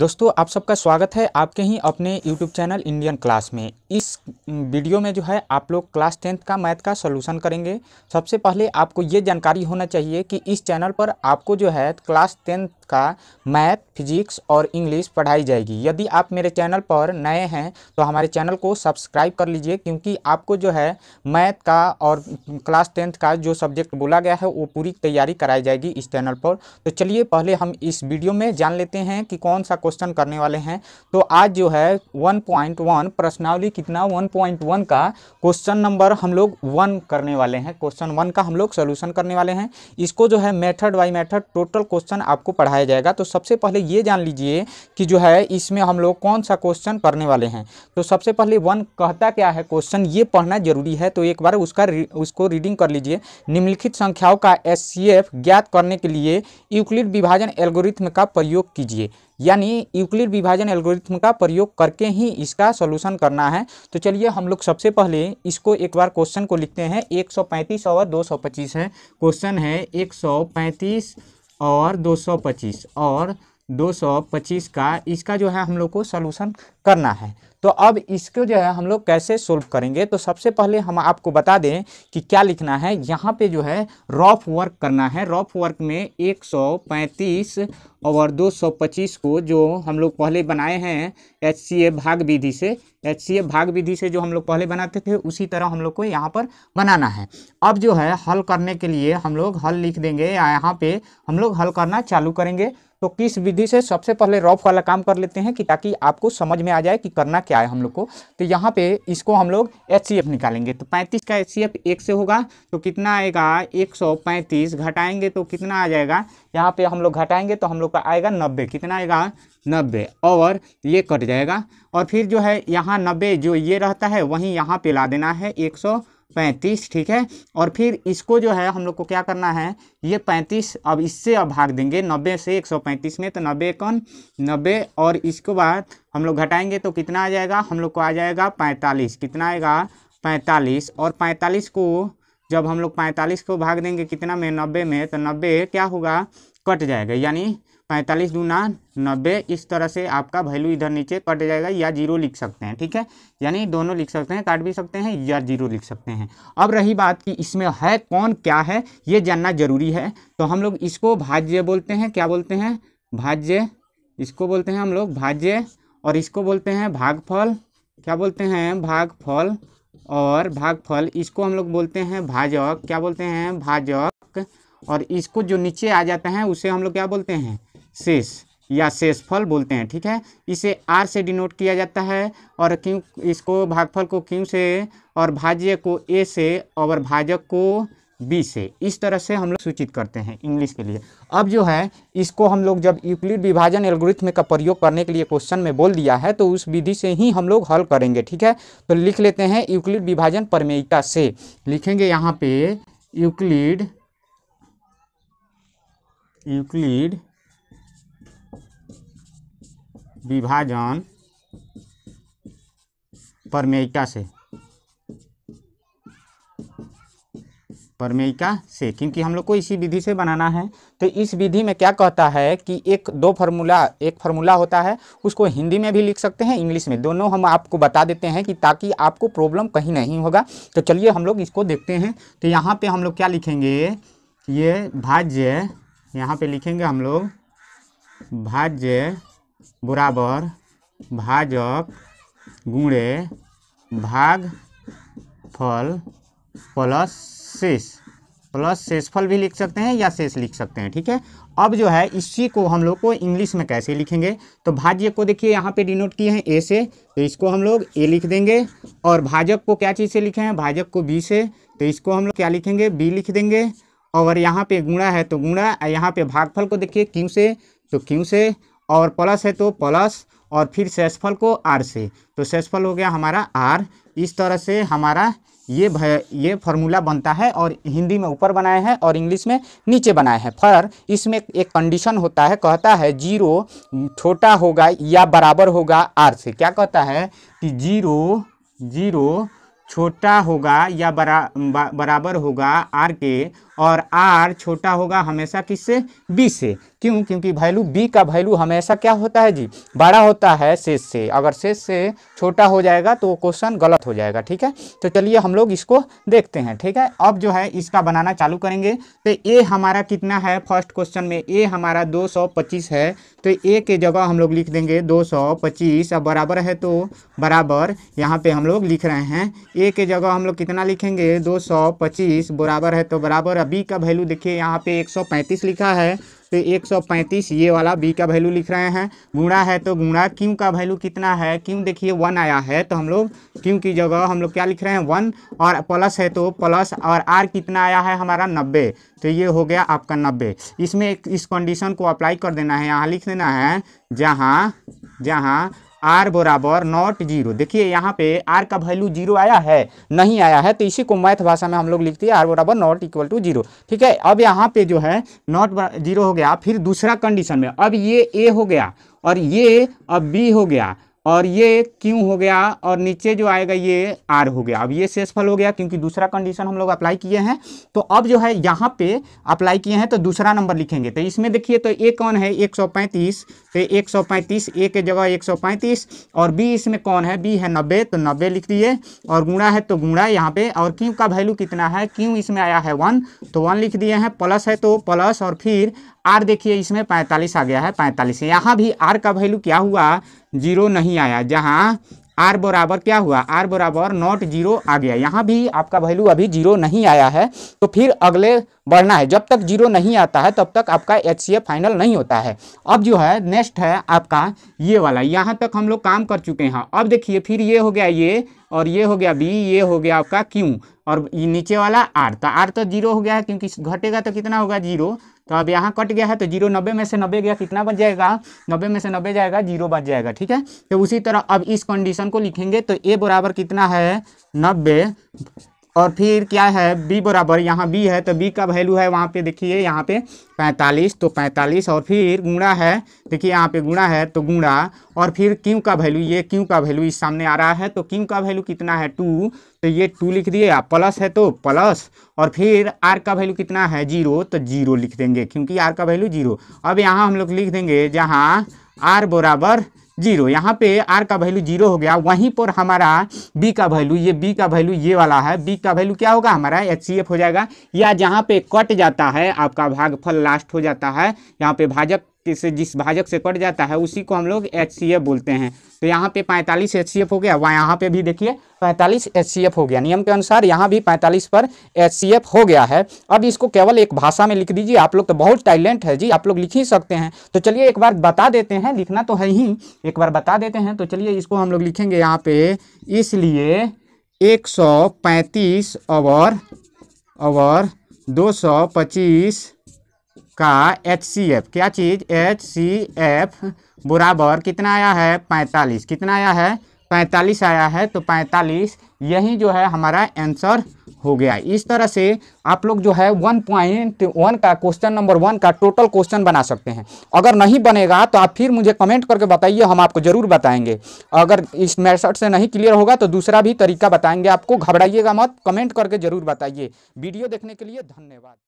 दोस्तों आप सबका स्वागत है आपके ही अपने यूट्यूब चैनल इंडियन क्लास में इस वीडियो में जो है आप लोग क्लास टेंथ का मैथ का सोल्यूशन करेंगे सबसे पहले आपको ये जानकारी होना चाहिए कि इस चैनल पर आपको जो है क्लास टेंथ का मैथ फिजिक्स और इंग्लिश पढ़ाई जाएगी यदि आप मेरे चैनल पर नए हैं तो हमारे चैनल को सब्सक्राइब कर लीजिए क्योंकि आपको जो है मैथ का और क्लास टेंथ का जो सब्जेक्ट बोला गया है वो पूरी तैयारी कराई जाएगी इस चैनल पर तो चलिए पहले हम इस वीडियो में जान लेते हैं कि कौन सा क्वेश्चन करने वाले हैं तो आज जो है 1.1 प्रश्नावली कितना 1.1 का क्वेश्चन नंबर हम लोग वन करने वाले हैं क्वेश्चन वन का हम लोग सोल्यूशन करने वाले हैं इसको जो है method by method total question आपको पढ़ाया जाएगा तो सबसे पहले ये जान लीजिए कि जो है इसमें हम लोग कौन सा क्वेश्चन करने वाले हैं तो सबसे पहले वन कहता क्या है क्वेश्चन ये पढ़ना जरूरी है तो एक बार उसका उसको रीडिंग कर लीजिए निम्नलिखित संख्याओं का एस ज्ञात करने के लिए यूक्लिड विभाजन एल्गोरिथम का प्रयोग कीजिए यानी यूक्लिड विभाजन एल्गोरिथम का प्रयोग करके ही इसका सोल्यूशन करना है तो चलिए हम लोग सबसे पहले इसको एक बार क्वेश्चन को लिखते हैं 135 और 225 है क्वेश्चन है 135 और 225 और 225 का इसका जो है हम लोग को सोल्यूशन करना है तो अब इसको जो है हम लोग कैसे सोल्व करेंगे तो सबसे पहले हम आपको बता दें कि क्या लिखना है यहाँ पे जो है रॉफ वर्क करना है रॉफ वर्क में 135 और 225 को जो हम लोग पहले बनाए हैं एच सी ए भाग विधि से एच सी ए भाग विधि से जो हम लोग पहले बनाते थे उसी तरह हम लोग को यहाँ पर बनाना है अब जो है हल करने के लिए हम लोग हल लिख देंगे या यहाँ पे हम लोग हल करना चालू करेंगे तो किस विधि से सबसे पहले रफ वाला काम कर लेते हैं कि ताकि आपको समझ में आ जाए कि करना क्या है हम लोग को तो यहाँ पे इसको हम लोग एच निकालेंगे तो पैंतीस का एच एक से होगा तो कितना आएगा एक घटाएंगे तो कितना आ जाएगा यहाँ पे हम लोग घटाएंगे तो हम लोग का आएगा नब्बे कितना आएगा नब्बे और ये कट जाएगा और फिर जो है यहाँ नब्बे जो ये रहता है वहीं यहाँ पे ला देना है एक सौ पैंतीस ठीक है और फिर इसको जो है हम लोग को क्या करना है ये पैंतीस अब इससे अब भाग देंगे नब्बे से एक सौ पैंतीस में तो नब्बे कौन नब्बे और इसके बाद हम लोग घटाएंगे तो कितना आ जाएगा हम लोग को आ जाएगा पैंतालीस कितना आएगा पैंतालीस और पैंतालीस को जब हम लोग पैंतालीस को भाग देंगे कितना में नब्बे में तो नब्बे क्या होगा कट जाएगा यानी पैंतालीस दूना नब्बे इस तरह से आपका वैल्यू इधर नीचे कट जाएगा या जीरो लिख सकते हैं ठीक है यानी दोनों लिख सकते हैं काट भी सकते हैं या जीरो लिख सकते हैं अब रही बात कि इसमें है कौन क्या है ये जानना जरूरी है तो हम लोग इसको भाज्य बोलते हैं क्या बोलते हैं भाज्य इसको बोलते हैं हम लोग भाज्य और इसको बोलते हैं भागफल क्या बोलते हैं भागफल और भागफल इसको हम लोग बोलते हैं भाजक क्या बोलते हैं भाजक और इसको जो नीचे आ जाता है उसे हम लोग क्या बोलते हैं शेष या शेषफल बोलते हैं ठीक है इसे आर से डिनोट किया जाता है और क्यों इसको भागफल को क्यों से और भाज्य को ए से और भाजक को बी से इस तरह से हम लोग सूचित करते हैं इंग्लिश के लिए अब जो है इसको हम लोग जब यूक्लिड विभाजन एल्गोरिथम का प्रयोग करने के लिए क्वेश्चन में बोल दिया है तो उस विधि से ही हम लोग हल करेंगे ठीक है तो लिख लेते हैं यूक्लिड विभाजन परमेयिका से लिखेंगे यहाँ पे यूक्लिड यूक्लिड विभाजन परमेयिका से परमेयिका से क्योंकि हम लोग को इसी विधि से बनाना है तो इस विधि में क्या कहता है कि एक दो फार्मूला एक फार्मूला होता है उसको हिंदी में भी लिख सकते हैं इंग्लिश में दोनों हम आपको बता देते हैं कि ताकि आपको प्रॉब्लम कहीं नहीं होगा तो चलिए हम लोग इसको देखते हैं तो यहाँ पे हम लोग क्या लिखेंगे ये भाज्य यहाँ पे लिखेंगे हम लोग भाज्य बराबर भाजक गुणे भाग फल प्लस शेष प्लस शेषफल भी लिख सकते हैं या शेष लिख सकते हैं ठीक है अब जो है इसी को हम लोग को इंग्लिश में कैसे लिखेंगे तो भाज्य को देखिए यहाँ पे डिनोट किए हैं ए से तो इसको हम लोग ए लिख देंगे और भाजक को क्या चीज़ से लिखे हैं भाजक को बी से तो इसको हम लोग क्या लिखेंगे बी लिख देंगे और यहाँ पे गुणा है तो गुणा यहाँ पे भागफल को देखिए क्यों से तो क्यों से और प्लस है तो प्लस और फिर सेसफल को आर से तो सेसफल हो गया हमारा आर इस तरह से हमारा ये भय ये फार्मूला बनता है और हिंदी में ऊपर बनाए हैं और इंग्लिश में नीचे बनाए हैं पर इसमें एक कंडीशन होता है कहता है जीरो छोटा होगा या बराबर होगा आर से क्या कहता है कि जीरो जीरो छोटा होगा या बरा बराबर होगा आर के और आर छोटा होगा हमेशा किससे बी से क्यों क्योंकि वैल्यू बी का वैल्यू हमेशा क्या होता है जी बड़ा होता है शेष से अगर शेष से छोटा हो जाएगा तो क्वेश्चन गलत हो जाएगा ठीक है तो चलिए हम लोग इसको देखते हैं ठीक है अब जो है इसका बनाना चालू करेंगे तो ए हमारा कितना है फर्स्ट क्वेश्चन में ए हमारा पच्चीस है तो ए के जगह हम लोग लिख देंगे पच्चीस अब बराबर है तो बराबर यहाँ पे हम लोग लिख रहे हैं ए के जगह हम लोग कितना लिखेंगे पच्चीस बराबर है तो बराबर बी का वैल्यू देखिए यहाँ पे 135 लिखा है तो 135 ये वाला बी का वैल्यू लिख रहे हैं गुणा है तो गुणा क्यों का वैल्यू कितना है क्यों देखिए वन आया है तो हम लोग क्यों की जगह हम लोग क्या लिख रहे हैं वन और प्लस है तो प्लस और आर कितना आया है हमारा नब्बे तो ये हो गया आपका नब्बे इसमें इस कंडीशन को अप्लाई कर देना है यहाँ लिख देना है जहाँ जहाँ आर बराबर नॉट जीरो देखिए यहाँ पे आर का वैल्यू जीरो आया है नहीं आया है तो इसी को मैथ भाषा में हम लोग लिखते हैं आर बराबर नॉट इक्वल टू जीरो ठीक है अब यहाँ पे जो है नॉट जीरो हो गया फिर दूसरा कंडीशन में अब ये ए हो गया और ये अब बी हो गया और ये क्यों हो गया और नीचे जो आएगा ये आर हो गया अब ये सेसफल हो गया क्योंकि दूसरा कंडीशन हम लोग अप्लाई किए हैं तो अब जो है यहाँ पे अप्लाई किए हैं तो दूसरा नंबर लिखेंगे तो इसमें देखिए तो ए कौन है एक सौ पैंतीस फिर तो 135 ए के जगह 135 और बी इसमें कौन है बी है नब्बे तो नब्बे लिख दिए और गुणा है तो गुणा यहाँ पे और क्यू का वैल्यू कितना है क्यू इसमें आया है वन तो वन लिख दिए हैं प्लस है तो प्लस और फिर आर देखिए इसमें पैंतालीस आ गया है पैंतालीस यहाँ भी आर का वैल्यू क्या हुआ जीरो नहीं आया जहाँ आर बराबर क्या हुआ आर बराबर नॉट जीरो आ गया यहाँ भी आपका वैल्यू अभी जीरो नहीं आया है तो फिर अगले बढ़ना है जब तक जीरो नहीं आता है तब तक आपका एच फाइनल नहीं होता है अब जो है नेक्स्ट है आपका ये वाला यहाँ तक हम लोग काम कर चुके हैं अब देखिए फिर ये हो गया ये और ये हो गया बी ये हो गया आपका क्यू और ये नीचे वाला आर तो आर तो जीरो हो गया है क्योंकि घटेगा तो कितना होगा जीरो तो अब यहाँ कट गया है तो जीरो नब्बे में से नब्बे गया कितना बच जाएगा नब्बे में से नब्बे जाएगा जीरो बच जाएगा ठीक है तो उसी तरह अब इस कंडीशन को लिखेंगे तो ए बराबर कितना है नब्बे और फिर क्या है बी बराबर यहाँ बी है तो बी का वैल्यू है वहाँ पे देखिए यहाँ पे 45 तो 45 और फिर गुणा है देखिए यहाँ पे गुणा है तो गुणा और फिर क्यों का वैल्यू ये क्यों का वैल्यू इस सामने आ रहा है तो क्यों का वैल्यू कितना है टू तो ये टू लिख दिए आप प्लस है तो प्लस और फिर आर का वैल्यू कितना है जीरो तो जीरो लिख देंगे क्योंकि आर का वैल्यू जीरो अब यहाँ हम लोग लिख देंगे जहाँ आर बराबर जीरो यहाँ पे आर का वैल्यू जीरो हो गया वहीं पर हमारा बी का वैल्यू ये बी का वैल्यू ये वाला है बी का वैल्यू क्या होगा हमारा एच हो जाएगा या जहाँ पे कट जाता है आपका भागफल लास्ट हो जाता है यहाँ पे भाजक से जिस भाजक से कट जाता है उसी को हम लोग एच बोलते हैं तो यहाँ पे 45 एच हो गया वहाँ यहाँ पे भी देखिए 45 एच हो गया नियम के अनुसार यहाँ भी 45 पर एच हो गया है अब इसको केवल एक भाषा में लिख दीजिए आप लोग तो बहुत टैलेंट है जी आप लोग लिख ही सकते हैं तो चलिए एक बार बता देते हैं लिखना तो है ही एक बार बता देते हैं तो चलिए इसको हम लोग लिखेंगे यहाँ पे इसलिए एक सौ पैंतीस और और दो सौ पच्चीस का एच सी एफ क्या चीज़ एच सी एफ बराबर कितना आया है पैंतालीस कितना आया है पैंतालीस आया है तो पैंतालीस यही जो है हमारा आंसर हो गया इस तरह से आप लोग जो है वन पॉइंट वन का क्वेश्चन नंबर वन का टोटल क्वेश्चन बना सकते हैं अगर नहीं बनेगा तो आप फिर मुझे कमेंट करके बताइए हम आपको ज़रूर बताएंगे अगर इस मेथड से नहीं क्लियर होगा तो दूसरा भी तरीका बताएंगे आपको घबराइएगा मत कमेंट करके ज़रूर बताइए वीडियो देखने के लिए धन्यवाद